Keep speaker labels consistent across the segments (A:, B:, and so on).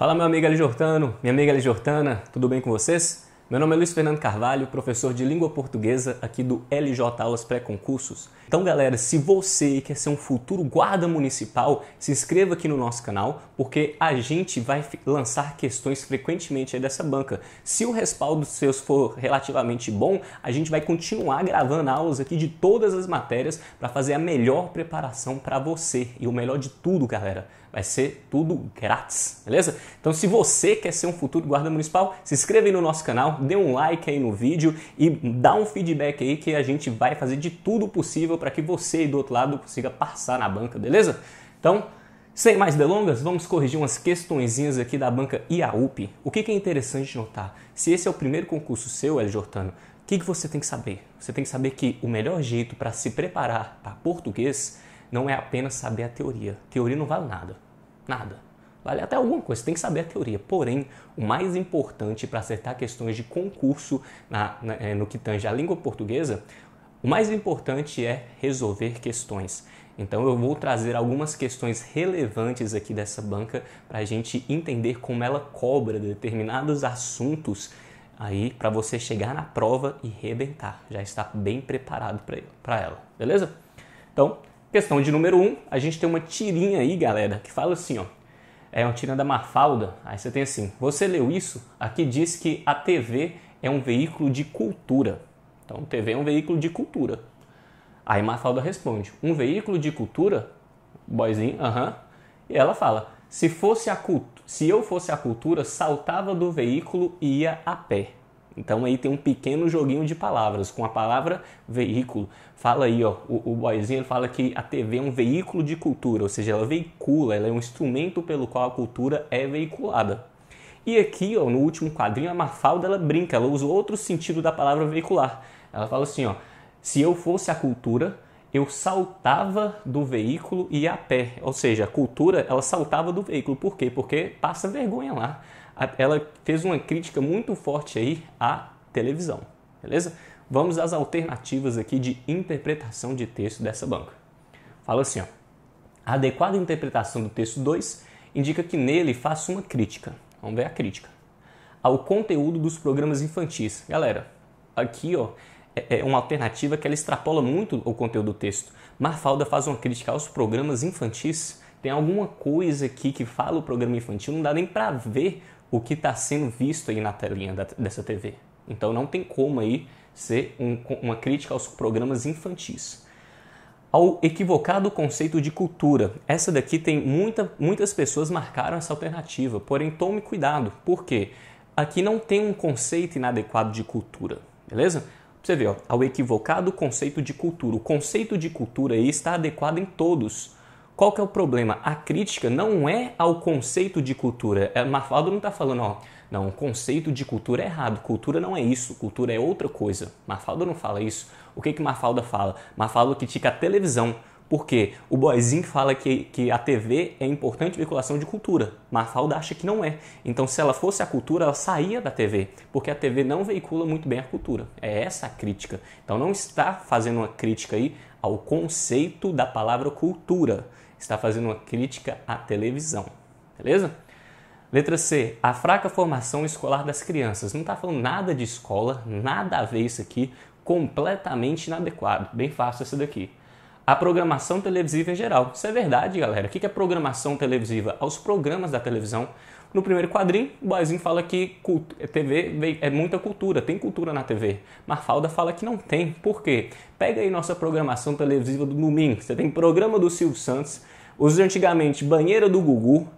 A: Fala, meu amigo Ali Jortano, minha amiga Ali Jortana, tudo bem com vocês? Meu nome é Luiz Fernando Carvalho, professor de língua portuguesa aqui do LJ Aulas Pré-Concursos. Então, galera, se você quer ser um futuro guarda municipal, se inscreva aqui no nosso canal, porque a gente vai lançar questões frequentemente dessa banca. Se o respaldo dos seus for relativamente bom, a gente vai continuar gravando aulas aqui de todas as matérias para fazer a melhor preparação para você. E o melhor de tudo, galera, vai ser tudo grátis, beleza? Então, se você quer ser um futuro guarda municipal, se inscreva aí no nosso canal, dê um like aí no vídeo e dá um feedback aí que a gente vai fazer de tudo possível para que você do outro lado consiga passar na banca, beleza? Então, sem mais delongas, vamos corrigir umas questõezinhas aqui da banca IAUP. O que, que é interessante notar? Se esse é o primeiro concurso seu, El Jortano, o que, que você tem que saber? Você tem que saber que o melhor jeito para se preparar para português não é apenas saber a teoria. Teoria não vale nada. Nada. Vale até alguma coisa, você tem que saber a teoria. Porém, o mais importante para acertar questões de concurso na, na, eh, no que tange à língua portuguesa, o mais importante é resolver questões. Então eu vou trazer algumas questões relevantes aqui dessa banca para a gente entender como ela cobra determinados assuntos aí para você chegar na prova e rebentar. Já está bem preparado para ela, beleza? Então, questão de número 1, um, a gente tem uma tirinha aí, galera, que fala assim, ó. É uma tirinha da Mafalda. Aí você tem assim: "Você leu isso? Aqui diz que a TV é um veículo de cultura. Então, TV é um veículo de cultura. Aí Mafalda responde: um veículo de cultura? Boyzinho, aham. E ela fala: se, fosse a culto, se eu fosse a cultura, saltava do veículo e ia a pé. Então aí tem um pequeno joguinho de palavras com a palavra veículo. Fala aí, ó, o, o boyzinho fala que a TV é um veículo de cultura, ou seja, ela veicula, ela é um instrumento pelo qual a cultura é veiculada. E aqui, ó, no último quadrinho, a Mafalda ela brinca, ela usa outro sentido da palavra veicular. Ela fala assim, ó, se eu fosse a cultura, eu saltava do veículo e ia a pé. Ou seja, a cultura, ela saltava do veículo. Por quê? Porque passa vergonha lá. Ela fez uma crítica muito forte aí à televisão, beleza? Vamos às alternativas aqui de interpretação de texto dessa banca. Fala assim, ó. A adequada interpretação do texto 2 indica que nele faça uma crítica. Vamos ver a crítica. Ao conteúdo dos programas infantis. Galera, aqui, ó, é, é uma alternativa que ela extrapola muito o conteúdo do texto. Marfalda faz uma crítica aos programas infantis. Tem alguma coisa aqui que fala o programa infantil, não dá nem para ver o que está sendo visto aí na telinha da, dessa TV. Então não tem como aí ser um, uma crítica aos programas infantis. Ao equivocado conceito de cultura. Essa daqui tem muita, muitas pessoas marcaram essa alternativa, porém tome cuidado, porque aqui não tem um conceito inadequado de cultura, beleza? Você vê, ó, ao equivocado conceito de cultura. O conceito de cultura aí está adequado em todos. Qual que é o problema? A crítica não é ao conceito de cultura. É, Mafalda não está falando, ó, não, o conceito de cultura é errado. Cultura não é isso, cultura é outra coisa. Mafalda não fala isso. O que que Mafalda fala? Mafalda critica a televisão. Porque o boyzinho fala que, que a TV é importante veiculação de cultura. Mafalda acha que não é. Então, se ela fosse a cultura, ela saía da TV. Porque a TV não veicula muito bem a cultura. É essa a crítica. Então, não está fazendo uma crítica aí ao conceito da palavra cultura. Está fazendo uma crítica à televisão. Beleza? Letra C, a fraca formação escolar das crianças. Não está falando nada de escola, nada a ver isso aqui, completamente inadequado. Bem fácil essa daqui a programação televisiva em geral. Isso é verdade, galera. O que é programação televisiva? Aos programas da televisão. No primeiro quadrinho, o Boazinho fala que TV é, é muita cultura, tem cultura na TV. Marfalda fala que não tem. Por quê? Pega aí nossa programação televisiva do domingo. Você tem programa do Silvio Santos, os antigamente Banheira do Gugu,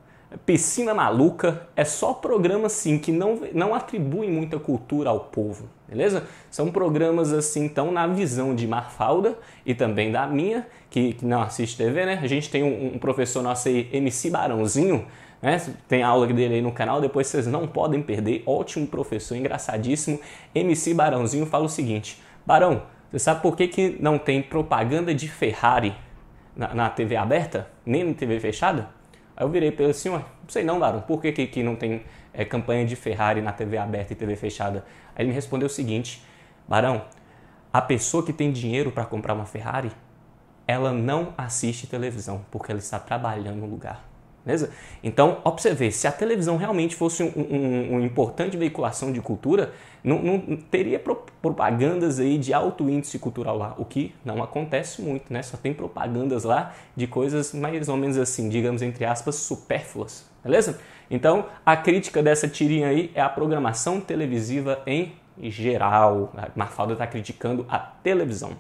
A: Piscina Maluca, é só programa assim que não, não atribui muita cultura ao povo, beleza? São programas assim, então, na visão de Marfalda e também da minha, que, que não assiste TV, né? A gente tem um, um professor nosso aí, MC Barãozinho, né? Tem aula dele aí no canal, depois vocês não podem perder. Ótimo professor, engraçadíssimo. MC Barãozinho fala o seguinte: Barão, você sabe por que, que não tem propaganda de Ferrari na, na TV aberta, nem na TV fechada? Aí eu virei para ele assim, não sei não, barão. por que, que, que não tem é, campanha de Ferrari na TV aberta e TV fechada? Aí ele me respondeu o seguinte, Barão, a pessoa que tem dinheiro para comprar uma Ferrari, ela não assiste televisão, porque ela está trabalhando no lugar. Beleza? Então, ó, pra você ver, se a televisão realmente fosse um, um, um importante veiculação de cultura, não, não teria pro, propagandas aí de alto índice cultural lá, o que não acontece muito, né? Só tem propagandas lá de coisas mais ou menos assim, digamos entre aspas, supérfluas, beleza? Então, a crítica dessa tirinha aí é a programação televisiva em geral. A Mafalda está criticando a televisão.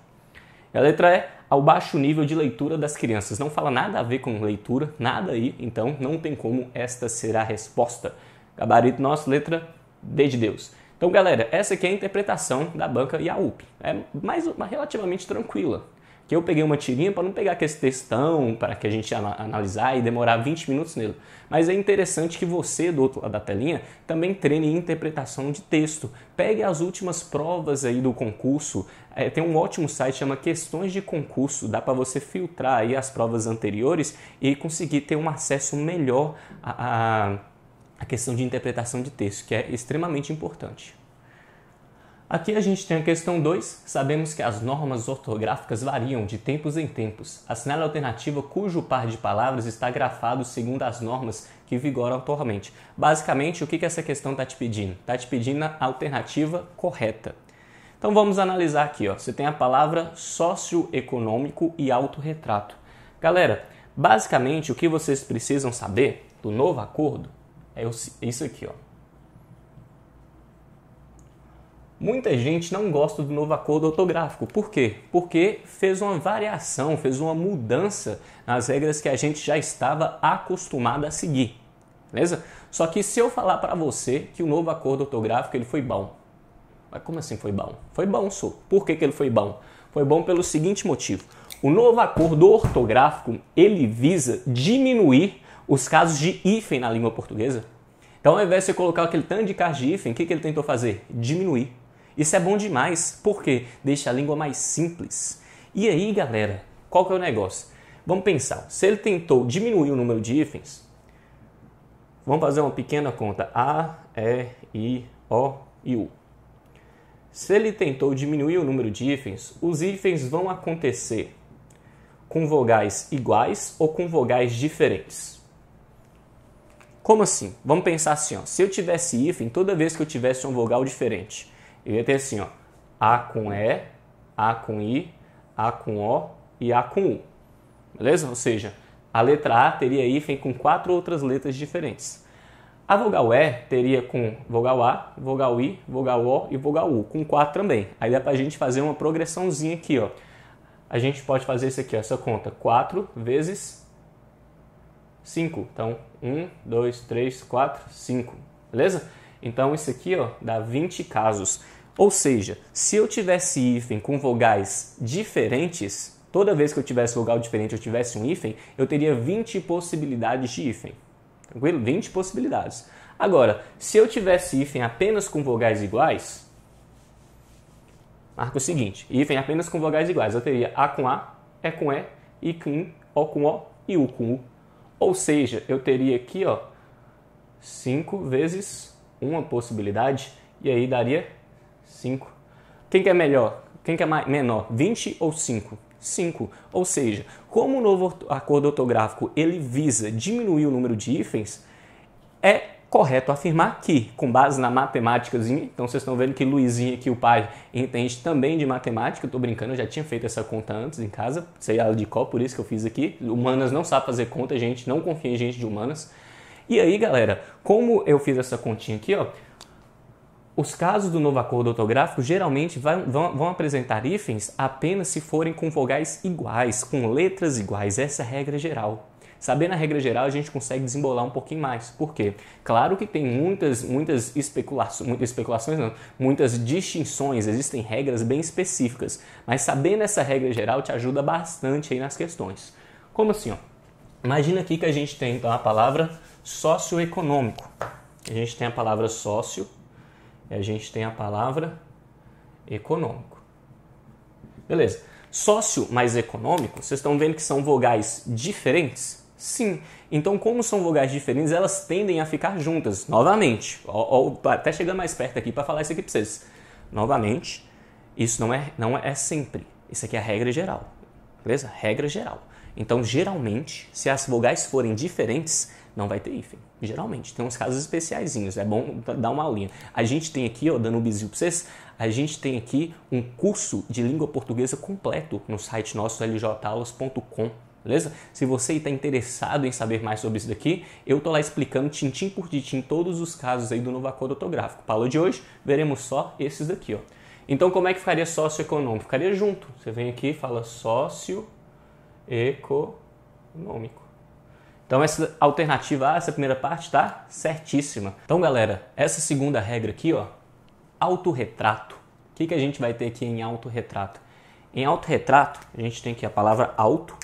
A: A letra E, é ao baixo nível de leitura das crianças. Não fala nada a ver com leitura, nada aí, então não tem como esta ser a resposta. Gabarito nosso, letra D de Deus. Então, galera, essa aqui é a interpretação da banca IAUP. É mais relativamente tranquila que eu peguei uma tirinha para não pegar aquele textão para que a gente analisar e demorar 20 minutos nele. Mas é interessante que você, do outro lado da telinha, também treine interpretação de texto. Pegue as últimas provas aí do concurso. É, tem um ótimo site chama Questões de Concurso. Dá para você filtrar aí as provas anteriores e conseguir ter um acesso melhor à, à, à questão de interpretação de texto, que é extremamente importante. Aqui a gente tem a questão 2. Sabemos que as normas ortográficas variam de tempos em tempos. Assinale a alternativa cujo par de palavras está grafado segundo as normas que vigoram atualmente. Basicamente, o que, essa questão está te pedindo? Está te pedindo a alternativa correta. Então vamos analisar aqui. Ó. Você tem a palavra socioeconômico e autorretrato. Galera, basicamente o que vocês precisam saber do novo acordo é isso aqui. Ó. Muita gente não gosta do novo acordo ortográfico. Por quê? Porque fez uma variação, fez uma mudança nas regras que a gente já estava acostumado a seguir. Beleza? Só que se eu falar para você que o novo acordo ortográfico ele foi bom. Mas como assim foi bom? Foi bom, sou. Por que, que ele foi bom? Foi bom pelo seguinte motivo. O novo acordo ortográfico, ele visa diminuir os casos de hífen na língua portuguesa. Então, ao invés de você colocar aquele tanto de casos de hífen, o que, que ele tentou fazer? Diminuir. Isso é bom demais, porque deixa a língua mais simples. E aí, galera, qual que é o negócio? Vamos pensar, se ele tentou diminuir o número de hífens, vamos fazer uma pequena conta. A, E, I, O e U. Se ele tentou diminuir o número de hífens, os hífens vão acontecer com vogais iguais ou com vogais diferentes. Como assim? Vamos pensar assim, ó. se eu tivesse hífen toda vez que eu tivesse um vogal diferente, eu ia ter assim, ó, A com E, A com I, A com O e A com U. Beleza? Ou seja, a letra A teria hífen com quatro outras letras diferentes. A vogal E teria com vogal A, vogal I, vogal O e vogal U, com quatro também. Aí dá pra gente fazer uma progressãozinha aqui, ó. A gente pode fazer isso aqui, ó, essa conta. 4 vezes 5. Então, 1, 2, 3, 4, 5. Beleza? Então isso aqui ó, dá 20 casos. Ou seja, se eu tivesse hífen com vogais diferentes, toda vez que eu tivesse vogal diferente, eu tivesse um hífen, eu teria 20 possibilidades de hífen. Tranquilo? 20 possibilidades. Agora, se eu tivesse hífen apenas com vogais iguais, marca o seguinte: hífen apenas com vogais iguais, eu teria A com A, E com E, I com I, O com O e U com U. Ou seja, eu teria aqui ó, 5 vezes uma possibilidade e aí daria 5. Quem que é melhor? Quem que é mais, menor? 20 ou 5? 5. Ou seja, como o novo acordo ortográfico ele visa diminuir o número de hífens, é correto afirmar que, com base na matemática, então vocês estão vendo que Luizinho aqui, o pai, entende também de matemática, eu estou brincando, eu já tinha feito essa conta antes em casa, sei ela de qual, por isso que eu fiz aqui. Humanas não sabe fazer conta, gente, não confia em gente de humanas. E aí, galera, como eu fiz essa continha aqui, ó, os casos do novo acordo ortográfico geralmente vão, vão, vão, apresentar hífens apenas se forem com vogais iguais, com letras iguais. Essa é a regra geral. Sabendo a regra geral, a gente consegue desembolar um pouquinho mais. Por quê? Claro que tem muitas, muitas especulações, muitas especulações não, muitas distinções, existem regras bem específicas. Mas sabendo essa regra geral te ajuda bastante aí nas questões. Como assim? Ó? Imagina aqui que a gente tem então a palavra socioeconômico. A gente tem a palavra sócio e a gente tem a palavra econômico. Beleza. Sócio mais econômico, vocês estão vendo que são vogais diferentes? Sim. Então, como são vogais diferentes, elas tendem a ficar juntas. Novamente, ó, ó, até chegando mais perto aqui para falar isso aqui para vocês. Novamente, isso não é, não é sempre. Isso aqui é a regra geral. Beleza? Regra geral. Então, geralmente, se as vogais forem diferentes, não vai ter hífen. Geralmente, tem uns casos especiaiszinhos, é bom dar uma aulinha. A gente tem aqui, ó, dando um bizinho para vocês, a gente tem aqui um curso de língua portuguesa completo no site nosso ljaulas.com. Beleza? Se você está interessado em saber mais sobre isso daqui, eu tô lá explicando tintim por tintim todos os casos aí do novo acordo ortográfico. Paulo de hoje, veremos só esses daqui, ó. Então, como é que ficaria socioeconômico? Ficaria junto. Você vem aqui e fala socioeconômico. Então essa alternativa A, essa primeira parte, está certíssima. Então, galera, essa segunda regra aqui, ó, autorretrato. O que, que a gente vai ter aqui em autorretrato? Em autorretrato, a gente tem aqui a palavra auto.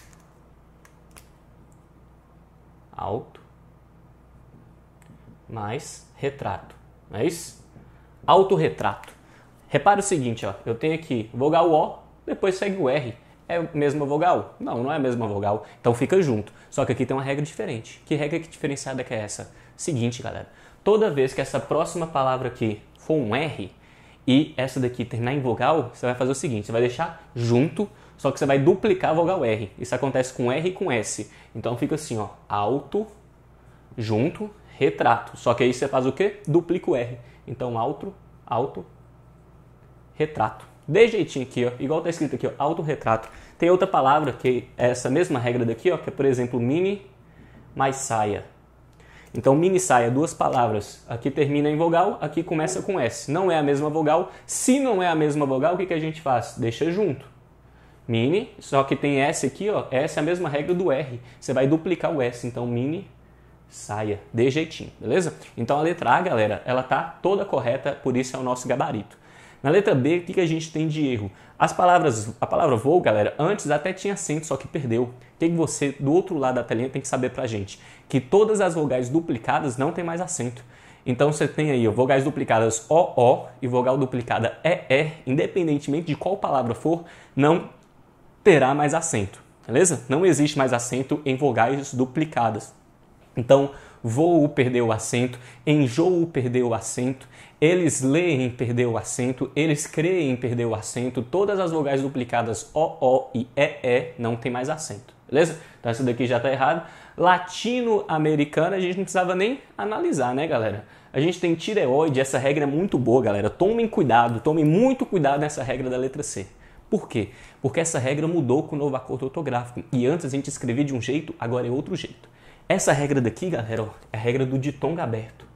A: Auto. Mais retrato. Não é isso? Autorretrato. Repara o seguinte, ó, eu tenho aqui vogal O, depois segue o R é a mesma vogal? Não, não é a mesma vogal. Então fica junto. Só que aqui tem uma regra diferente. Que regra diferenciada que é essa? Seguinte, galera. Toda vez que essa próxima palavra aqui for um R e essa daqui terminar em vogal, você vai fazer o seguinte: você vai deixar junto, só que você vai duplicar a vogal R. Isso acontece com R e com S. Então fica assim, ó, alto, junto, retrato. Só que aí você faz o quê? Duplica o R. Então alto, alto, retrato de jeitinho aqui, ó, igual tá escrito aqui, ó, autorretrato. Tem outra palavra que é essa mesma regra daqui, ó, que é, por exemplo, mini mais saia. Então, mini saia, duas palavras. Aqui termina em vogal, aqui começa com S. Não é a mesma vogal. Se não é a mesma vogal, o que, que a gente faz? Deixa junto. Mini, só que tem S aqui, ó. S é a mesma regra do R. Você vai duplicar o S. Então, mini saia, de jeitinho, beleza? Então, a letra A, galera, ela tá toda correta, por isso é o nosso gabarito. Na letra B, o que, a gente tem de erro? As palavras, a palavra voo, galera, antes até tinha acento, só que perdeu. O que, que você, do outro lado da telinha, tem que saber pra gente? Que todas as vogais duplicadas não tem mais acento. Então você tem aí ó, vogais duplicadas OO e vogal duplicada EE, independentemente de qual palavra for, não terá mais acento, beleza? Não existe mais acento em vogais duplicadas. Então, voo perdeu o acento, enjoo perdeu o acento, eles leem perder o acento, eles creem perder o acento, todas as vogais duplicadas O, O e E, E não tem mais acento, beleza? Então essa daqui já está errada. Latino-americana a gente não precisava nem analisar, né, galera? A gente tem tireoide, essa regra é muito boa, galera. Tomem cuidado, tomem muito cuidado nessa regra da letra C. Por quê? Porque essa regra mudou com o novo acordo ortográfico. E antes a gente escrevia de um jeito, agora é outro jeito. Essa regra daqui, galera, ó, é a regra do ditongo aberto.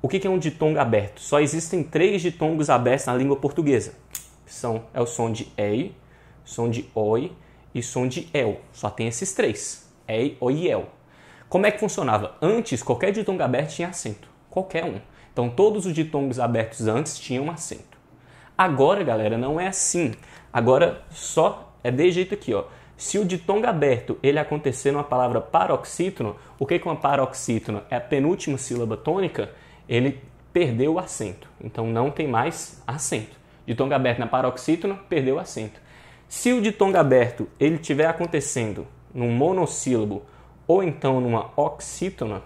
A: O que é um ditongo aberto? Só existem três ditongos abertos na língua portuguesa. São é o som de ei, som de oi e som de el. Só tem esses três: ei, oi e el. Como é que funcionava? Antes, qualquer ditongo aberto tinha acento. Qualquer um. Então, todos os ditongos abertos antes tinham acento. Agora, galera, não é assim. Agora só é de jeito aqui, ó. Se o ditongo aberto ele acontecer numa palavra paroxítona, o que é uma paroxítona? É a penúltima sílaba tônica ele perdeu o acento. Então não tem mais acento. Ditongo aberto na paroxítona, perdeu o acento. Se o ditongo aberto ele estiver acontecendo num monossílabo ou então numa oxítona,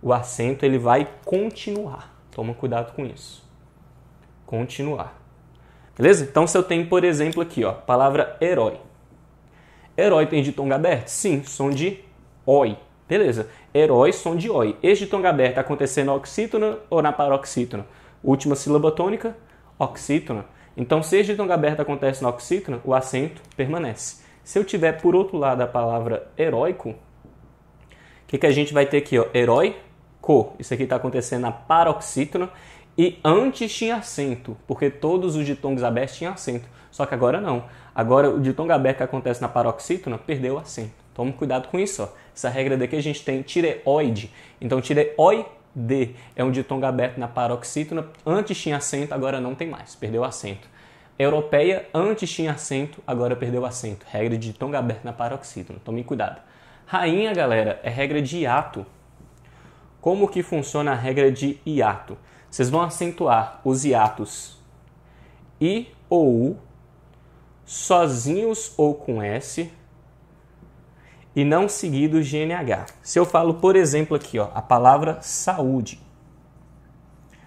A: o acento ele vai continuar. Toma cuidado com isso. Continuar. Beleza? Então se eu tenho, por exemplo, aqui, ó, palavra herói. Herói tem ditongo aberto? Sim, som de oi. Beleza. Herói, som de oi. Ex de tonga aberta acontecendo na oxítona ou na paroxítona? Última sílaba tônica, oxítona. Então, se este tonga aberta acontece na oxítona, o acento permanece. Se eu tiver por outro lado a palavra heróico, o que, que a gente vai ter aqui? Ó? Herói, co. Isso aqui está acontecendo na paroxítona. E antes tinha acento, porque todos os ditongos abertos tinham acento. Só que agora não. Agora o ditongo aberto que acontece na paroxítona perdeu o acento. Toma cuidado com isso. Ó. Essa regra daqui a gente tem tireoide. Então, tireoide é um ditongo aberto na paroxítona. Antes tinha acento, agora não tem mais. Perdeu o acento. Europeia, antes tinha acento, agora perdeu o acento. Regra de ditongo aberto na paroxítona. Tomem cuidado. Rainha, galera, é regra de hiato. Como que funciona a regra de hiato? Vocês vão acentuar os hiatos I ou U sozinhos ou com S e não seguido GNH. Se eu falo, por exemplo, aqui, ó, a palavra saúde.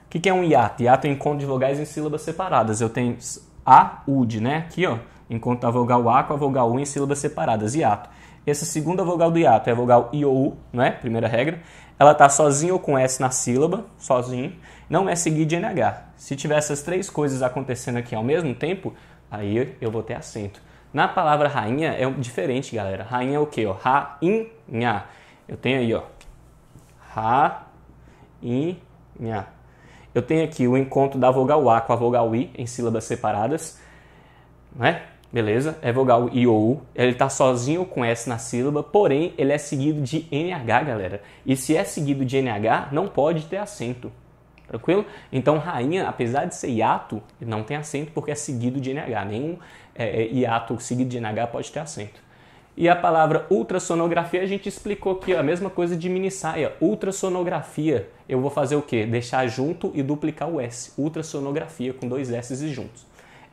A: O que, que é um hiato? Hiato é encontro de vogais em sílabas separadas. Eu tenho a, ud, né? Aqui, ó, encontro a tá vogal A com a vogal U em sílabas separadas, hiato. Essa segunda vogal do hiato é a vogal IOU, né? Primeira regra. Ela está sozinha ou com S na sílaba, sozinho. Não é seguir de NH. Se tiver essas três coisas acontecendo aqui ao mesmo tempo, aí eu vou ter acento. Na palavra rainha é diferente, galera. Rainha é o quê? Ó? Rainha. Eu tenho aí, ó. Rainha. Eu tenho aqui o encontro da vogal A com a vogal I em sílabas separadas. Né? Beleza? É vogal I ou U. Ele está sozinho com S na sílaba, porém ele é seguido de NH, galera. E se é seguido de NH, não pode ter acento. Tranquilo? Então, rainha, apesar de ser hiato, não tem acento porque é seguido de NH. Nenhum é, é, hiato seguido de NH pode ter acento. E a palavra ultrassonografia a gente explicou aqui, ó, a mesma coisa de mini saia. Ultrassonografia, eu vou fazer o quê? Deixar junto e duplicar o S. Ultrassonografia com dois S juntos.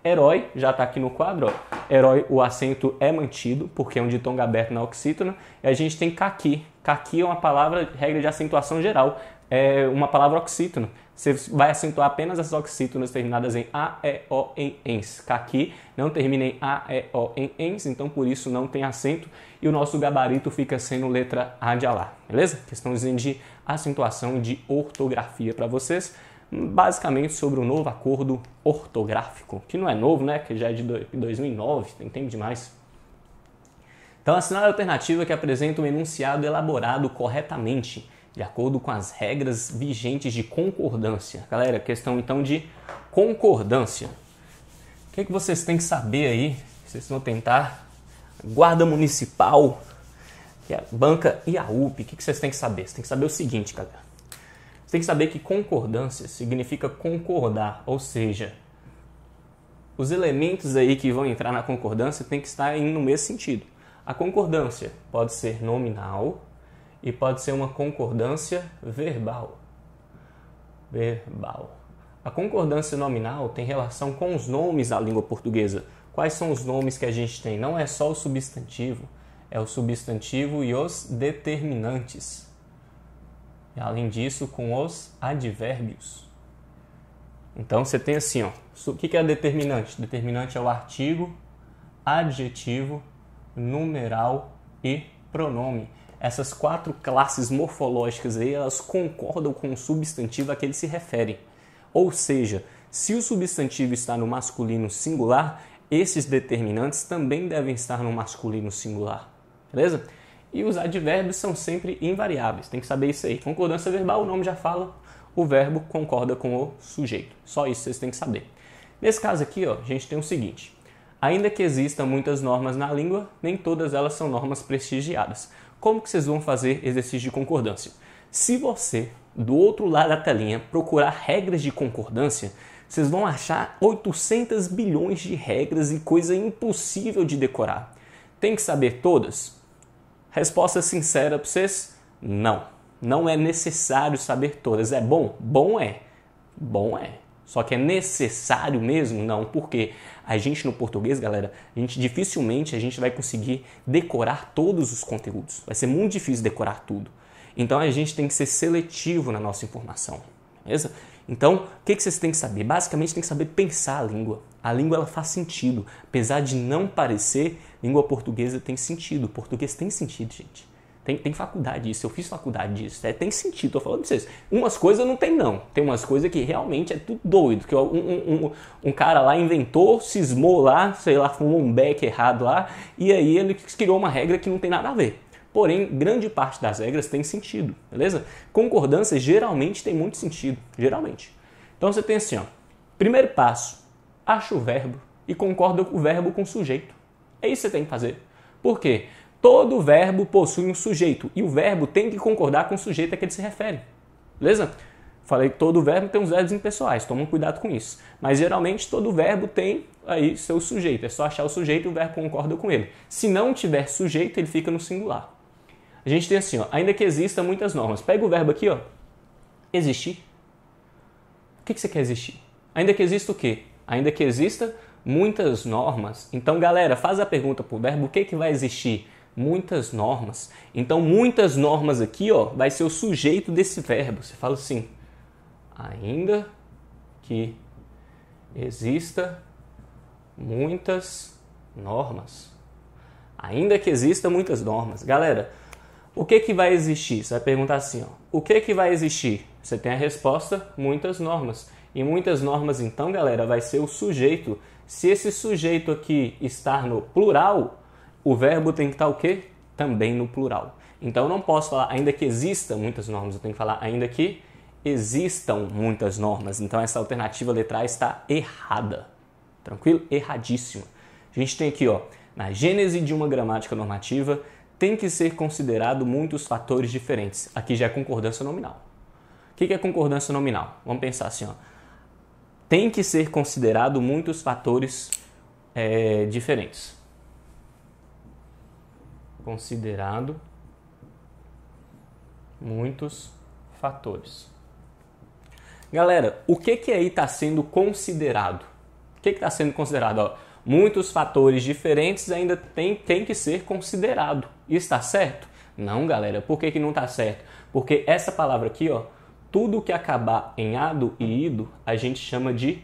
A: Herói, já está aqui no quadro, ó. Herói, o acento é mantido, porque é um ditongo aberto na oxítona. E a gente tem caqui. Caqui é uma palavra, regra de acentuação geral é uma palavra oxítono. Você vai acentuar apenas as oxítonas terminadas em A, E, O, em ENS. aqui não termina em A, E, O, em ENS, então por isso não tem acento e o nosso gabarito fica sendo letra A de Alá, beleza? Questãozinha de acentuação e de ortografia para vocês, basicamente sobre o novo acordo ortográfico, que não é novo, né? Que já é de 2009, tem tempo demais. Então, assinale a alternativa que apresenta um enunciado elaborado corretamente de acordo com as regras vigentes de concordância. Galera, questão então de concordância. O que, é que vocês têm que saber aí? Vocês vão tentar. Guarda Municipal, que é a banca IAUP. O que, é que vocês têm que saber? Vocês têm que saber o seguinte, galera. Vocês têm que saber que concordância significa concordar, ou seja, os elementos aí que vão entrar na concordância têm que estar indo no mesmo sentido. A concordância pode ser nominal, e pode ser uma concordância verbal. Verbal. A concordância nominal tem relação com os nomes da língua portuguesa. Quais são os nomes que a gente tem? Não é só o substantivo, é o substantivo e os determinantes. E, além disso, com os advérbios. Então você tem assim, ó, o que é determinante? Determinante é o artigo, adjetivo, numeral e pronome essas quatro classes morfológicas aí, elas concordam com o substantivo a que ele se refere. Ou seja, se o substantivo está no masculino singular, esses determinantes também devem estar no masculino singular. Beleza? E os advérbios são sempre invariáveis, tem que saber isso aí. Concordância verbal, o nome já fala, o verbo concorda com o sujeito. Só isso vocês têm que saber. Nesse caso aqui, ó, a gente tem o seguinte: ainda que existam muitas normas na língua, nem todas elas são normas prestigiadas como que vocês vão fazer exercício de concordância. Se você, do outro lado da telinha, procurar regras de concordância, vocês vão achar 800 bilhões de regras e coisa impossível de decorar. Tem que saber todas? Resposta sincera para vocês: não. Não é necessário saber todas. É bom? Bom é. Bom é. Só que é necessário mesmo? Não, porque a gente no português, galera, a gente dificilmente a gente vai conseguir decorar todos os conteúdos. Vai ser muito difícil decorar tudo. Então a gente tem que ser seletivo na nossa informação, beleza? Então, o que, que vocês têm que saber? Basicamente, tem que saber pensar a língua. A língua ela faz sentido. Apesar de não parecer, língua portuguesa tem sentido. O português tem sentido, gente. Tem, tem faculdade disso, eu fiz faculdade disso. É, tem sentido, tô falando pra vocês. Umas coisas não tem, não. Tem umas coisas que realmente é tudo doido. Que um, um, um, um, cara lá inventou, cismou lá, sei lá, fumou um beck errado lá, e aí ele criou uma regra que não tem nada a ver. Porém, grande parte das regras tem sentido, beleza? Concordância geralmente tem muito sentido, geralmente. Então você tem assim, ó. Primeiro passo, acha o verbo e concorda o verbo com o sujeito. É isso que você tem que fazer. Por quê? todo verbo possui um sujeito e o verbo tem que concordar com o sujeito a que ele se refere. Beleza? Falei que todo verbo tem uns verbos impessoais, tomam cuidado com isso. Mas geralmente todo verbo tem aí seu sujeito, é só achar o sujeito e o verbo concorda com ele. Se não tiver sujeito, ele fica no singular. A gente tem assim, ó, ainda que existam muitas normas. Pega o verbo aqui, ó, existir. O que, que você quer existir? Ainda que exista o quê? Ainda que exista muitas normas. Então, galera, faz a pergunta pro verbo o que, que vai existir muitas normas. Então, muitas normas aqui ó, vai ser o sujeito desse verbo. Você fala assim: ainda que exista muitas normas. Ainda que exista muitas normas. Galera, o que, que vai existir? Você vai perguntar assim: ó, o que, que vai existir? Você tem a resposta: muitas normas. E muitas normas, então, galera, vai ser o sujeito. Se esse sujeito aqui estar no plural, o verbo tem que estar o quê? Também no plural. Então eu não posso falar, ainda que existam muitas normas, eu tenho que falar, ainda que existam muitas normas. Então essa alternativa letrar está errada. Tranquilo? Erradíssima. A gente tem aqui, ó, na gênese de uma gramática normativa, tem que ser considerado muitos fatores diferentes. Aqui já é concordância nominal. O que é concordância nominal? Vamos pensar assim, ó. Tem que ser considerado muitos fatores é, diferentes considerado muitos fatores. Galera, o que, que aí está sendo considerado? O que está sendo considerado? Ó, muitos fatores diferentes ainda tem, tem que ser considerado. Está certo? Não, galera. Por que, que não está certo? Porque essa palavra aqui, ó, tudo que acabar em ado e ido, a gente chama de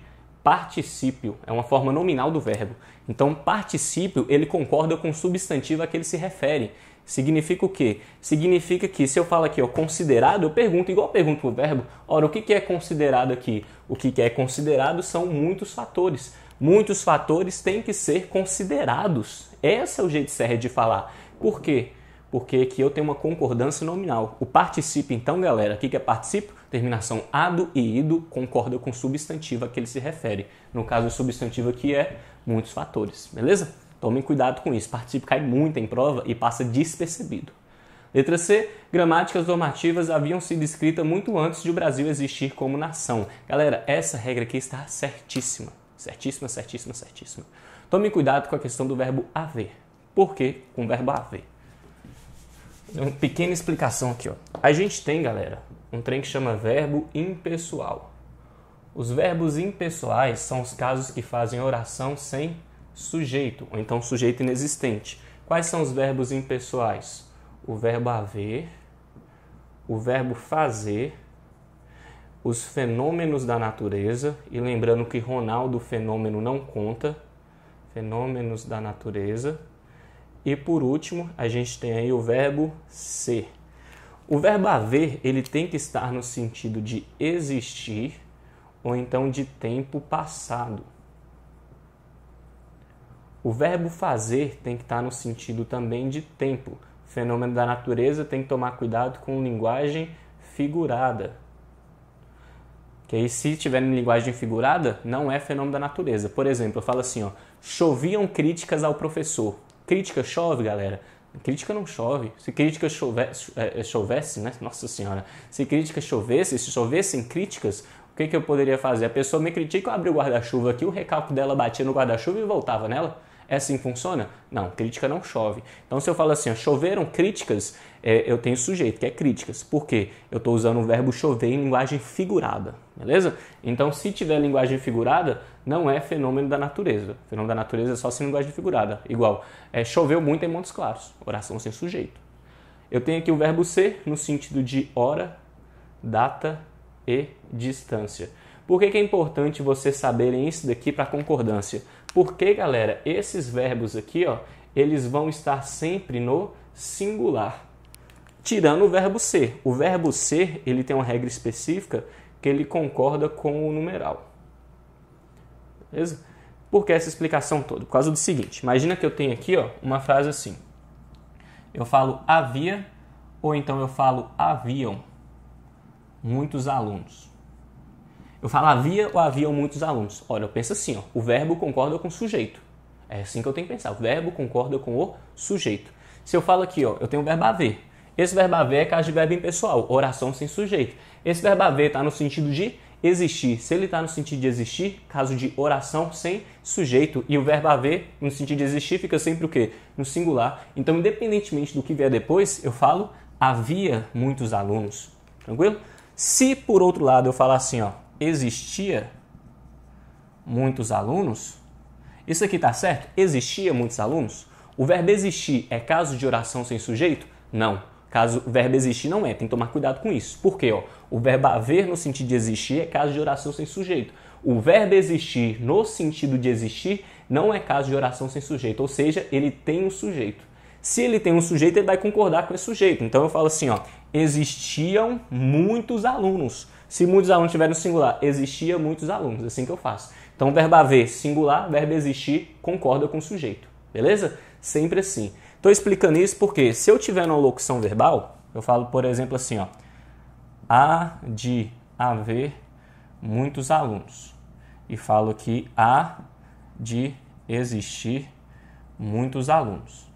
A: particípio, é uma forma nominal do verbo. Então, particípio, ele concorda com o substantivo a que ele se refere. Significa o quê? Significa que se eu falo aqui, ó, considerado, eu pergunto, igual eu pergunto o verbo, ora, o que, é considerado aqui? O que, é considerado são muitos fatores. Muitos fatores têm que ser considerados. Esse é o jeito certo de falar. Por quê? Porque aqui eu tenho uma concordância nominal. O particípio, então, galera, o que, que é particípio? terminação ado e ido concorda com o substantivo a que ele se refere. No caso, o substantivo aqui é muitos fatores, beleza? Tomem cuidado com isso. Participe cai muito em prova e passa despercebido. Letra C. Gramáticas normativas haviam sido escritas muito antes de o Brasil existir como nação. Galera, essa regra aqui está certíssima. Certíssima, certíssima, certíssima. Tome cuidado com a questão do verbo haver. Por que com o verbo haver? Uma pequena explicação aqui. Ó. A gente tem, galera, um trem que chama verbo impessoal. Os verbos impessoais são os casos que fazem oração sem sujeito, ou então sujeito inexistente. Quais são os verbos impessoais? O verbo haver, o verbo fazer, os fenômenos da natureza, e lembrando que Ronaldo fenômeno não conta, fenômenos da natureza. E por último, a gente tem aí o verbo ser. O verbo haver, ele tem que estar no sentido de existir ou então de tempo passado. O verbo fazer tem que estar no sentido também de tempo. O fenômeno da natureza tem que tomar cuidado com linguagem figurada. Que aí, se tiver em linguagem figurada, não é fenômeno da natureza. Por exemplo, eu falo assim: ó, choviam críticas ao professor. Crítica chove, galera. Crítica não chove. Se crítica chovesse, eh, eh, chovesse, né? Nossa Senhora. Se crítica chovesse, se chovessem críticas, o que, que eu poderia fazer? A pessoa me critica, eu abri o guarda-chuva aqui, o recalco dela batia no guarda-chuva e voltava nela. É assim que funciona? Não, crítica não chove. Então, se eu falo assim, ó, choveram críticas, é, eu tenho sujeito, que é críticas. Por quê? Eu estou usando o verbo chover em linguagem figurada, beleza? Então, se tiver linguagem figurada, não é fenômeno da natureza. fenômeno da natureza é só em linguagem figurada. Igual, é, choveu muito em Montes Claros, oração sem sujeito. Eu tenho aqui o verbo ser no sentido de hora, data e distância. Por que, que é importante vocês saberem isso daqui para concordância? Porque, galera, esses verbos aqui, ó, eles vão estar sempre no singular tirando o verbo ser. O verbo ser, ele tem uma regra específica que ele concorda com o numeral. Beleza? Por que essa explicação toda? Por causa do seguinte, imagina que eu tenho aqui ó, uma frase assim. Eu falo havia ou então eu falo haviam muitos alunos. Eu falo havia ou haviam muitos alunos. Olha, eu penso assim, ó, o verbo concorda com o sujeito. É assim que eu tenho que pensar. O verbo concorda com o sujeito. Se eu falo aqui, ó, eu tenho o verbo haver. Esse verbo haver é caso de verbo impessoal, oração sem sujeito. Esse verbo haver está no sentido de existir. Se ele está no sentido de existir, caso de oração sem sujeito. E o verbo haver, no sentido de existir, fica sempre o quê? No singular. Então, independentemente do que vier depois, eu falo havia muitos alunos. Tranquilo? Se, por outro lado, eu falar assim, ó, existia muitos alunos, isso aqui está certo? Existia muitos alunos? O verbo existir é caso de oração sem sujeito? Não. Caso o verbo existir não é, tem que tomar cuidado com isso. Por quê? Ó, o verbo haver no sentido de existir é caso de oração sem sujeito. O verbo existir no sentido de existir não é caso de oração sem sujeito, ou seja, ele tem um sujeito. Se ele tem um sujeito, ele vai concordar com esse sujeito. Então eu falo assim, ó, existiam muitos alunos. Se muitos alunos tiverem no singular, existia muitos alunos, é assim que eu faço. Então verbo haver singular, verbo existir concorda com o sujeito. Beleza? Sempre assim. Estou explicando isso porque se eu tiver uma locução verbal, eu falo, por exemplo, assim, ó, há de haver muitos alunos. E falo que há de existir muitos alunos.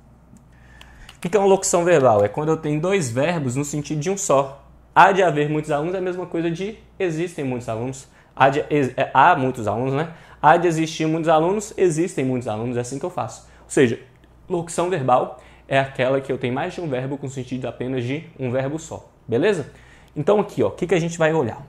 A: O que é uma locução verbal? É quando eu tenho dois verbos no sentido de um só. Há de haver muitos alunos é a mesma coisa de existem muitos alunos. Há, de, é, há muitos alunos, né? Há de existir muitos alunos, existem muitos alunos, é assim que eu faço. Ou seja, Locução verbal é aquela que eu tenho mais de um verbo com sentido apenas de um verbo só, beleza? Então aqui, o que, que a gente vai olhar?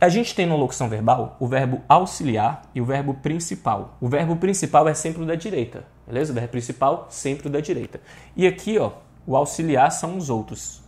A: A gente tem na locução verbal o verbo auxiliar e o verbo principal. O verbo principal é sempre o da direita, beleza? O verbo principal sempre o da direita. E aqui, ó, o auxiliar são os outros.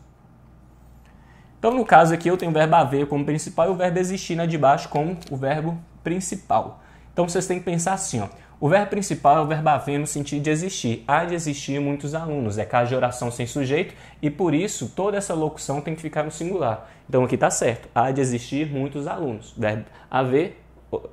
A: Então, no caso aqui, eu tenho o verbo haver como principal e o verbo existir na de baixo como o verbo principal. Então, vocês têm que pensar assim, ó. O verbo principal é o verbo haver no sentido de existir. Há de existir muitos alunos. É caso de oração sem sujeito e por isso toda essa locução tem que ficar no singular. Então aqui está certo. Há de existir muitos alunos. Verbo haver,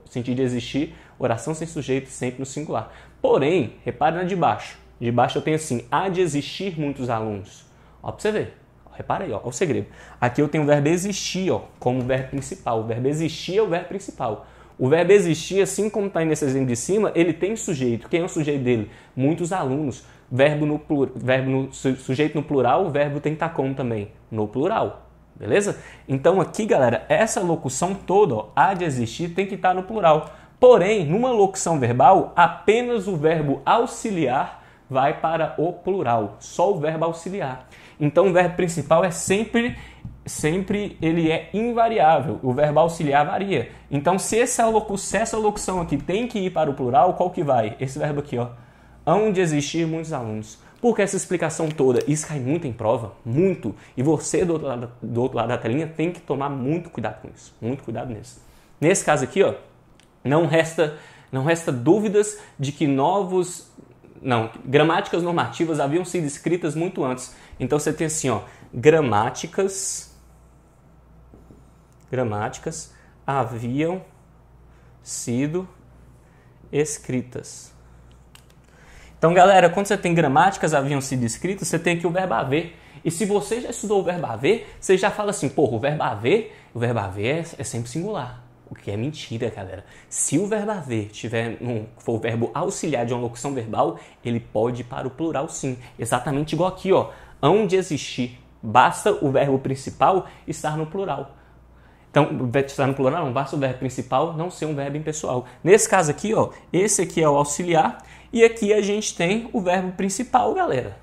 A: sentido de existir, oração sem sujeito sempre no singular. Porém, repare na de baixo. De baixo eu tenho assim: há de existir muitos alunos. Ó, pra você ver. Repara aí, ó, o segredo. Aqui eu tenho o verbo existir, ó, como verbo principal. O verbo existir é o verbo principal. O verbo existir, assim como está nesse exemplo de cima, ele tem sujeito. Quem é o sujeito dele? Muitos alunos. Verbo no, verbo no... sujeito no plural, o verbo tem tá como também, no plural. Beleza? Então aqui, galera, essa locução toda, ó, há de existir, tem que estar tá no plural. Porém, numa locução verbal, apenas o verbo auxiliar vai para o plural, só o verbo auxiliar. Então o verbo principal é sempre sempre ele é invariável, o verbo auxiliar varia. Então, se essa, é locu se essa locução aqui tem que ir para o plural, qual que vai? Esse verbo aqui, ó. Onde existir muitos alunos. Porque essa explicação toda, isso cai muito em prova, muito. E você, do outro lado, do outro lado da telinha, tem que tomar muito cuidado com isso. Muito cuidado nisso. Nesse caso aqui, ó, não resta, não resta dúvidas de que novos... Não, gramáticas normativas haviam sido escritas muito antes. Então você tem assim, ó, gramáticas gramáticas haviam sido escritas. Então, galera, quando você tem gramáticas haviam sido escritas, você tem aqui o verbo haver. E se você já estudou o verbo haver, você já fala assim, porra, o verbo haver, o verbo haver é, é sempre singular. O que é mentira, galera. Se o verbo haver tiver um, for o verbo auxiliar de uma locução verbal, ele pode ir para o plural sim. Exatamente igual aqui, ó. Onde existir. Basta o verbo principal estar no plural. Então, está no plural, não é basta o verbo principal não ser um verbo impessoal. Nesse caso aqui, ó, esse aqui é o auxiliar e aqui a gente tem o verbo principal, galera.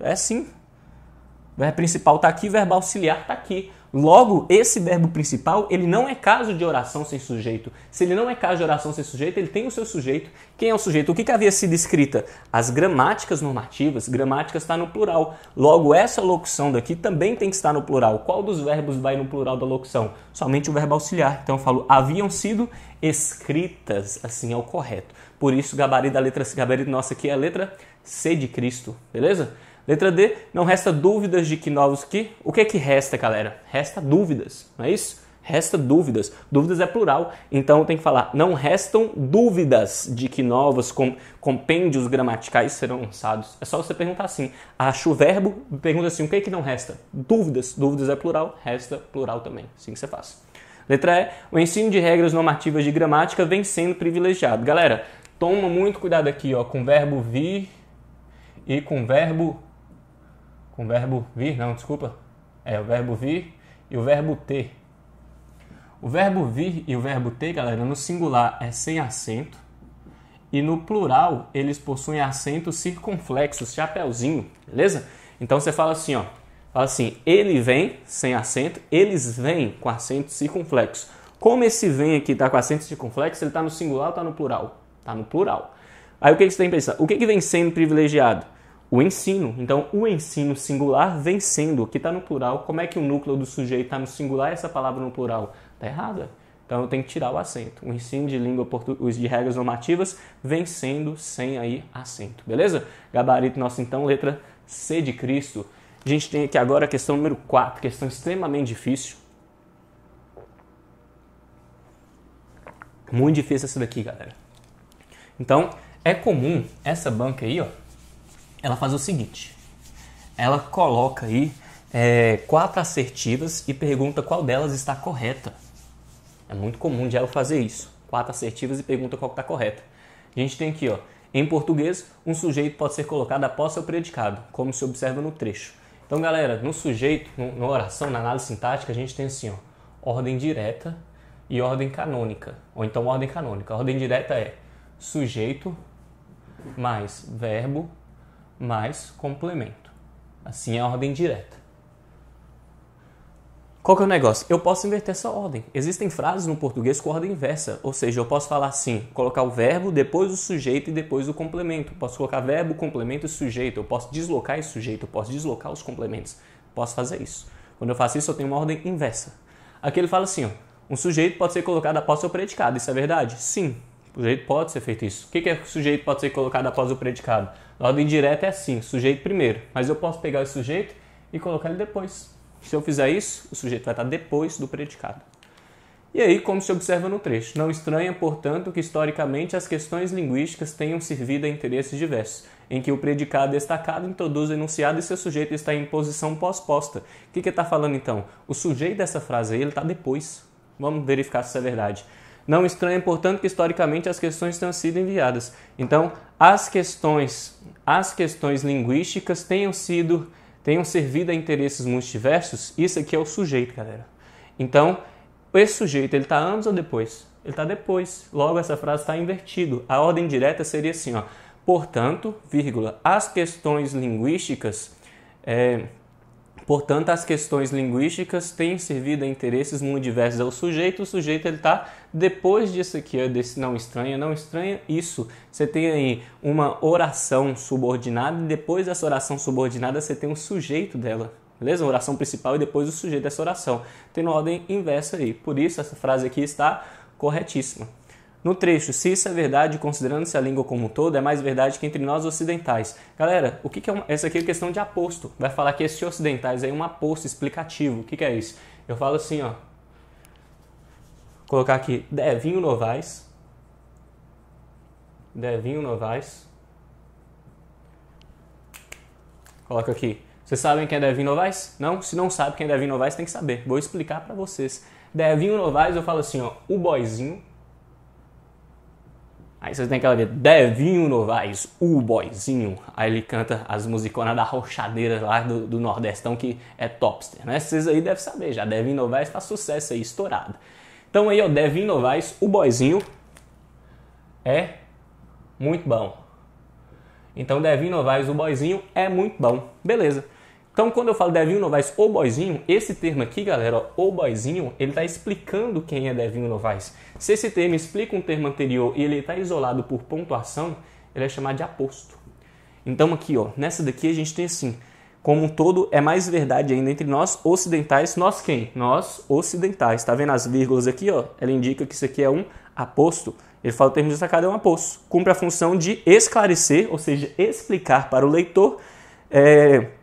A: É assim. O verbo principal está aqui, o verbo auxiliar está aqui. Logo, esse verbo principal, ele não é caso de oração sem sujeito. Se ele não é caso de oração sem sujeito, ele tem o seu sujeito. Quem é o sujeito? O que, que havia sido escrita? As gramáticas normativas, gramática está no plural. Logo, essa locução daqui também tem que estar no plural. Qual dos verbos vai no plural da locução? Somente o verbo auxiliar. Então eu falo, haviam sido escritas, assim é o correto. Por isso, gabarito da letra, gabarito nossa aqui é a letra C de Cristo, beleza? Letra D, não resta dúvidas de que novos que. O que é que resta, galera? Resta dúvidas, não é isso? Resta dúvidas. Dúvidas é plural, então tem que falar. Não restam dúvidas de que novos com, compêndios gramaticais serão lançados. É só você perguntar assim. Acho o verbo, pergunta assim: o que é que não resta? Dúvidas. Dúvidas é plural, resta plural também. Assim que você faz. Letra E, o ensino de regras normativas de gramática vem sendo privilegiado. Galera, toma muito cuidado aqui ó, com o verbo vir e com o verbo com o verbo vir, não, desculpa. É o verbo vir e o verbo ter. O verbo vir e o verbo ter, galera, no singular é sem acento e no plural eles possuem acento circunflexo, chapéuzinho beleza? Então você fala assim, ó. Fala assim, ele vem sem acento, eles vêm com acento circunflexo. Como esse vem aqui tá com acento circunflexo, ele tá no singular ou tá no plural? Tá no plural. Aí o que, que você tem que pensar? O que, que vem sendo privilegiado? o ensino. Então, o ensino singular vem sendo, que está no plural. Como é que o núcleo do sujeito está no singular e essa palavra no plural? Está errada. Então, eu tenho que tirar o acento. O ensino de língua portuguesa, de regras normativas, vem sendo sem aí acento. Beleza? Gabarito nosso, então, letra C de Cristo. A gente tem aqui agora a questão número 4, questão extremamente difícil. Muito difícil essa daqui, galera. Então, é comum essa banca aí, ó, ela faz o seguinte: ela coloca aí é, quatro assertivas e pergunta qual delas está correta. É muito comum de ela fazer isso. Quatro assertivas e pergunta qual está correta. A gente tem aqui, ó, em português, um sujeito pode ser colocado após seu predicado, como se observa no trecho. Então, galera, no sujeito, no, na oração, na análise sintática, a gente tem assim, ó, ordem direta e ordem canônica. Ou então ordem canônica. A ordem direta é sujeito mais verbo mais complemento. Assim é a ordem direta. Qual que é o negócio? Eu posso inverter essa ordem. Existem frases no português com ordem inversa, ou seja, eu posso falar assim, colocar o verbo, depois o sujeito e depois o complemento. posso colocar verbo, complemento e sujeito. Eu posso deslocar esse sujeito, eu posso deslocar os complementos. posso fazer isso. Quando eu faço isso, eu tenho uma ordem inversa. Aqui ele fala assim, ó, um sujeito pode ser colocado após seu predicado, isso é verdade? Sim. O sujeito pode ser feito isso. O que, é que o sujeito pode ser colocado após o predicado? Na ordem direta é assim, sujeito primeiro. Mas eu posso pegar o sujeito e colocar ele depois. Se eu fizer isso, o sujeito vai estar depois do predicado. E aí, como se observa no trecho, não estranha, portanto, que historicamente as questões linguísticas tenham servido a interesses diversos, em que o predicado destacado introduz o enunciado e seu sujeito está em posição posposta. O que está falando então? O sujeito dessa frase aí, ele está depois. Vamos verificar se isso é verdade. Não estranha, portanto, que historicamente as questões tenham sido enviadas. Então, as questões, as questões linguísticas tenham sido, tenham servido a interesses multiversos. Isso aqui é o sujeito, galera. Então, esse sujeito, ele está antes ou depois? Ele está depois. Logo, essa frase está invertida. A ordem direta seria assim, ó. Portanto, vírgula, as questões linguísticas é, Portanto, as questões linguísticas têm servido a interesses muito diversos ao é sujeito. O sujeito está depois disso aqui, desse não estranha, não estranha, isso. Você tem aí uma oração subordinada e depois dessa oração subordinada você tem um sujeito dela. Beleza? Uma oração principal e depois o sujeito dessa oração. Tem uma ordem inversa aí. Por isso, essa frase aqui está corretíssima. No trecho, se isso é verdade, considerando-se a língua como um todo, é mais verdade que entre nós ocidentais. Galera, o que, que é uma... essa aqui é questão de aposto. Vai falar que esse ocidentais é um aposto explicativo. O que, que é isso? Eu falo assim, ó. Vou colocar aqui Devinho Novaes. Devinho Novaes. Coloca aqui. Vocês sabem quem é Devinho Novaes? Não? Se não sabe quem é Devinho Novaes, tem que saber. Vou explicar para vocês. Devinho Novaes, eu falo assim, ó, o boizinho Aí você tem aquela vida, Devinho Novaes, o boyzinho. Aí ele canta as musiconas da rochadeira lá do, do Nordestão, que é topster, né? Vocês aí devem saber já, Devinho Novaes tá sucesso aí, estourado. Então aí, ó, Devinho Novaes, o boyzinho, é muito bom. Então Devinho Novaes, o boyzinho, é muito bom. Beleza. Então, quando eu falo devinho Novaes ou boizinho, esse termo aqui, galera, ou boizinho, ele está explicando quem é devinho Novaes. Se esse termo explica um termo anterior e ele está isolado por pontuação, ele é chamado de aposto. Então, aqui, ó, nessa daqui a gente tem assim, como um todo, é mais verdade ainda entre nós ocidentais. Nós quem? Nós ocidentais. Está vendo as vírgulas aqui, ó? Ela indica que isso aqui é um aposto. Ele fala o termo destacado é um aposto. Cumpre a função de esclarecer, ou seja, explicar para o leitor. É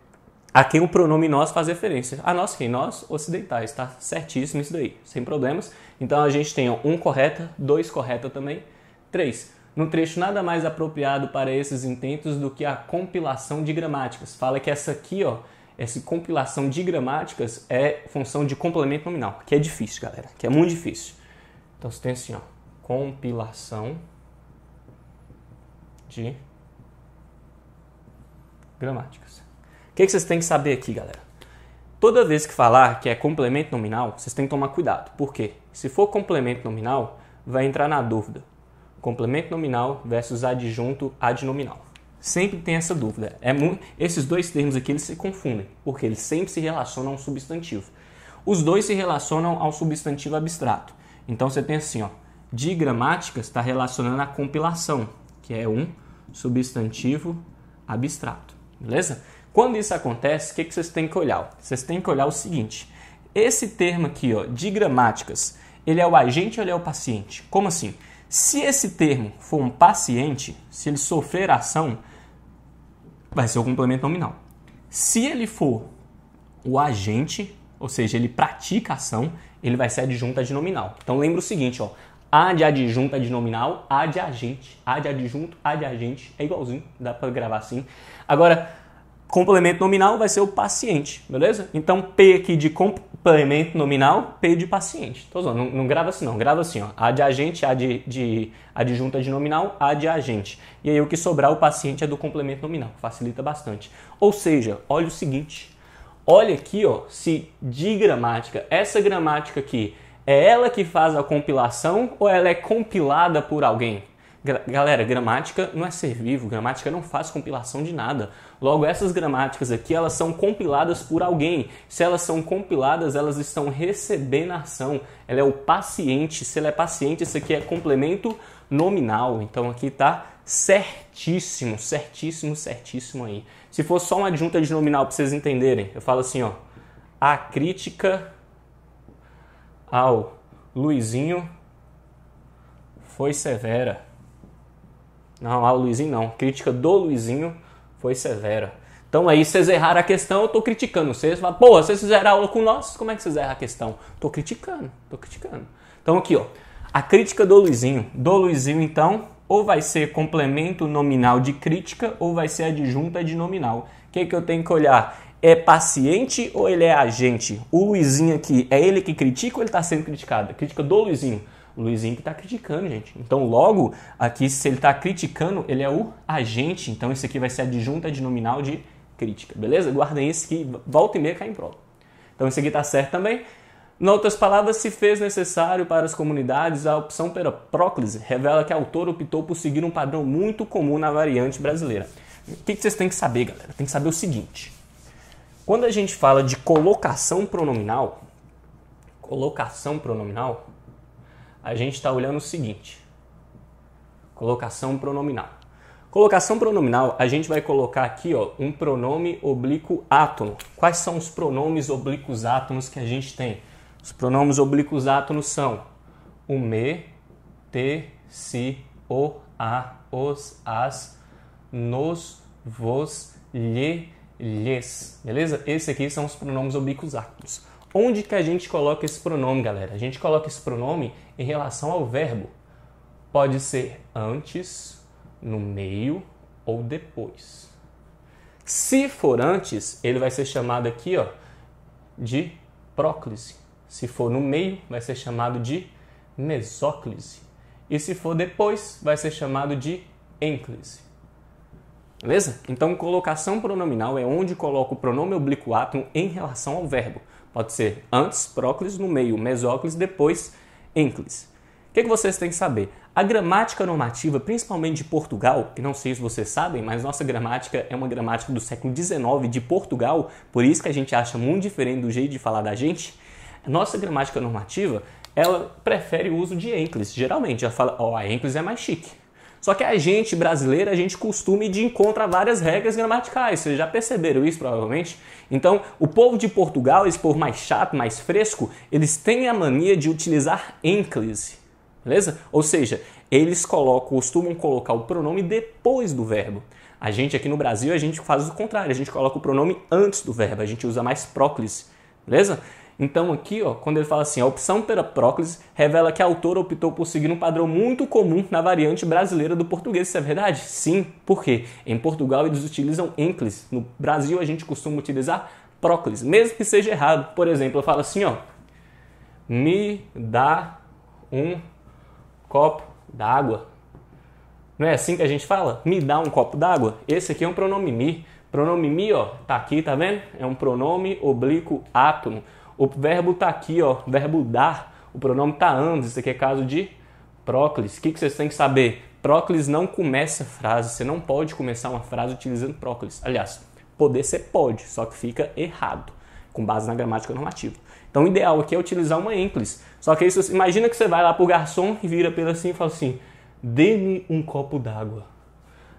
A: a quem o pronome nós faz referência. A nós quem? Nós ocidentais, tá certíssimo isso daí, sem problemas. Então a gente tem um correta, dois correta também, três. No trecho nada mais apropriado para esses intentos do que a compilação de gramáticas. Fala que essa aqui, ó, essa compilação de gramáticas é função de complemento nominal, que é difícil, galera, que é muito difícil. Então você tem assim, ó, compilação de gramáticas. O que, que vocês têm que saber aqui, galera? Toda vez que falar que é complemento nominal, vocês têm que tomar cuidado. Por quê? Se for complemento nominal, vai entrar na dúvida. Complemento nominal versus adjunto adnominal. Sempre tem essa dúvida. É muito... Esses dois termos aqui eles se confundem, porque eles sempre se relacionam a um substantivo. Os dois se relacionam ao substantivo abstrato. Então você tem assim, ó, de gramática está relacionando a compilação, que é um substantivo abstrato, beleza? Quando isso acontece, o que, que vocês têm que olhar? Vocês têm que olhar o seguinte: esse termo aqui, ó, de gramáticas, ele é o agente ou ele é o paciente? Como assim? Se esse termo for um paciente, se ele sofrer ação, vai ser o complemento nominal. Se ele for o agente, ou seja, ele pratica ação, ele vai ser adjunto adnominal. Então lembra o seguinte, ó, a de adjunto adnominal, A de agente, A de adjunto, A de agente, é igualzinho, dá para gravar assim. Agora, Complemento nominal vai ser o paciente, beleza? Então, P aqui de complemento nominal, P de paciente. Tô zoando, não, não grava assim não, grava assim, ó. A de agente, A de, de adjunta de nominal, A de agente. E aí o que sobrar, o paciente é do complemento nominal, facilita bastante. Ou seja, olha o seguinte, olha aqui, ó, se de gramática, essa gramática aqui, é ela que faz a compilação ou ela é compilada por alguém? Galera, gramática não é ser vivo, gramática não faz compilação de nada. Logo, essas gramáticas aqui, elas são compiladas por alguém. Se elas são compiladas, elas estão recebendo a ação. Ela é o paciente. Se ela é paciente, isso aqui é complemento nominal. Então aqui tá certíssimo, certíssimo, certíssimo aí. Se for só uma adjunta de nominal para vocês entenderem, eu falo assim, ó. A crítica ao Luizinho foi severa. Não, ah, o Luizinho não. A crítica do Luizinho foi severa. Então aí vocês erraram a questão, eu tô criticando vocês. Fala, porra, vocês fizeram aula com nós, como é que vocês erram a questão? Tô criticando, tô criticando. Então aqui, ó. A crítica do Luizinho. Do Luizinho, então, ou vai ser complemento nominal de crítica ou vai ser adjunta de nominal. O que, é que eu tenho que olhar? É paciente ou ele é agente? O Luizinho aqui, é ele que critica ou ele está sendo criticado? crítica do Luizinho. O Luizinho que está criticando, gente. Então, logo, aqui, se ele está criticando, ele é o agente. Então, isso aqui vai ser adjunta de nominal de crítica, beleza? Guardem esse que volta e meia cai em prova. Então, isso aqui está certo também. Em outras palavras, se fez necessário para as comunidades, a opção pela próclise revela que o autor optou por seguir um padrão muito comum na variante brasileira. O que vocês têm que saber, galera? Tem que saber o seguinte. Quando a gente fala de colocação pronominal, colocação pronominal, a gente está olhando o seguinte: colocação pronominal. Colocação pronominal, a gente vai colocar aqui ó, um pronome oblíquo átomo. Quais são os pronomes oblíquos átomos que a gente tem? Os pronomes oblíquos átomos são o me, te, si, o, a, os, as, nos, vos, lhe, lhes. Beleza? Esses aqui são os pronomes oblíquos átomos. Onde que a gente coloca esse pronome, galera? A gente coloca esse pronome em relação ao verbo. Pode ser antes, no meio ou depois. Se for antes, ele vai ser chamado aqui ó, de próclise. Se for no meio, vai ser chamado de mesóclise. E se for depois, vai ser chamado de ênclise. Beleza? Então, colocação pronominal é onde coloca o pronome oblíquo átomo em relação ao verbo. Pode ser antes próclise, no meio mesóclise, depois ênclise. O que, é que vocês têm que saber? A gramática normativa, principalmente de Portugal, que não sei se vocês sabem, mas nossa gramática é uma gramática do século XIX de Portugal, por isso que a gente acha muito diferente do jeito de falar da gente. Nossa gramática normativa, ela prefere o uso de ênclise, geralmente. Ela fala, ó, oh, a ênclise é mais chique. Só que a gente brasileira, a gente costuma de encontro a várias regras gramaticais, vocês já perceberam isso provavelmente. Então, o povo de Portugal, esse povo mais chato, mais fresco, eles têm a mania de utilizar ênclise, beleza? Ou seja, eles colocam, costumam colocar o pronome depois do verbo. A gente aqui no Brasil, a gente faz o contrário, a gente coloca o pronome antes do verbo, a gente usa mais próclise, beleza? Então aqui, ó, quando ele fala assim, a opção pela revela que a autora optou por seguir um padrão muito comum na variante brasileira do português, isso é verdade? Sim, por quê? Em Portugal eles utilizam enclis, no Brasil a gente costuma utilizar próclise, mesmo que seja errado. Por exemplo, eu falo assim, ó, me dá um copo d'água. Não é assim que a gente fala? Me dá um copo d'água? Esse aqui é um pronome me. Pronome mi, ó, tá aqui, tá vendo? É um pronome oblíquo átomo. O verbo está aqui, ó, o verbo dar, o pronome está antes, isso aqui é caso de próclis. O que, que vocês têm que saber? Próclis não começa frase, você não pode começar uma frase utilizando próclis. Aliás, poder você pode, só que fica errado, com base na gramática normativa. Então o ideal aqui é utilizar uma enclis. Só que isso, imagina que você vai lá para o garçom e vira pelo assim e fala assim, dê-me um copo d'água.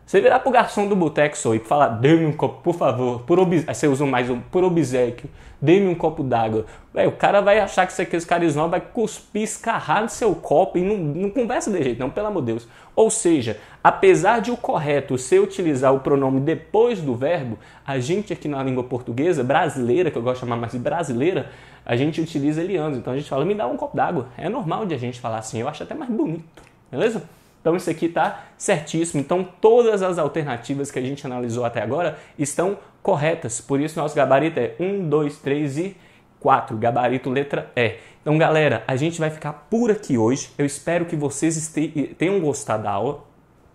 A: Você virar pro garçom do boteco e falar, dê-me um copo, por favor, por obse... aí você usa mais um, por obsequio, dê-me um copo d'água. o cara vai achar que você quer esse carisma, é vai cuspir, escarrar no seu copo e não, não conversa de jeito, não, pelo amor de Deus. Ou seja, apesar de o correto ser utilizar o pronome depois do verbo, a gente aqui na língua portuguesa, brasileira, que eu gosto de chamar mais de brasileira, a gente utiliza ele antes. Então a gente fala, me dá um copo d'água. É normal de a gente falar assim, eu acho até mais bonito, beleza? Então isso aqui está certíssimo. Então todas as alternativas que a gente analisou até agora estão corretas. Por isso nosso gabarito é 1, 2, 3 e 4, gabarito letra E. Então galera, a gente vai ficar por aqui hoje. Eu espero que vocês tenham gostado da aula,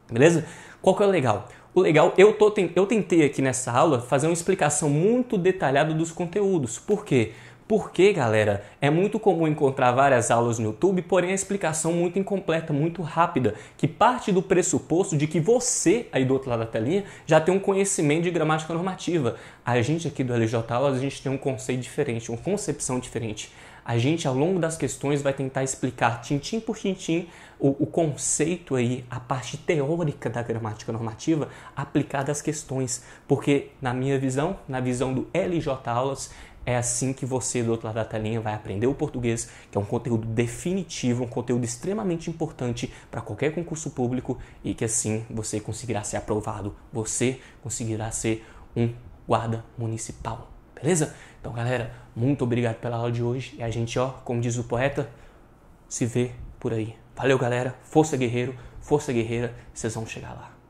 A: beleza? Qual que é o legal? O legal, eu, tô, eu tentei aqui nessa aula fazer uma explicação muito detalhada dos conteúdos. Por quê? Porque porque, galera, é muito comum encontrar várias aulas no YouTube, porém a explicação muito incompleta, muito rápida, que parte do pressuposto de que você, aí do outro lado da telinha, já tem um conhecimento de gramática normativa. A gente aqui do LJ Aulas, a gente tem um conceito diferente, uma concepção diferente. A gente, ao longo das questões, vai tentar explicar tintim por tintim o, o conceito aí, a parte teórica da gramática normativa aplicada às questões. Porque, na minha visão, na visão do LJ Aulas, é assim que você, do outro lado da telinha, vai aprender o português, que é um conteúdo definitivo, um conteúdo extremamente importante para qualquer concurso público e que assim você conseguirá ser aprovado, você conseguirá ser um guarda municipal. Beleza? Então, galera, muito obrigado pela aula de hoje e a gente, ó, como diz o poeta, se vê por aí. Valeu, galera. Força guerreiro, força guerreira, vocês vão chegar lá.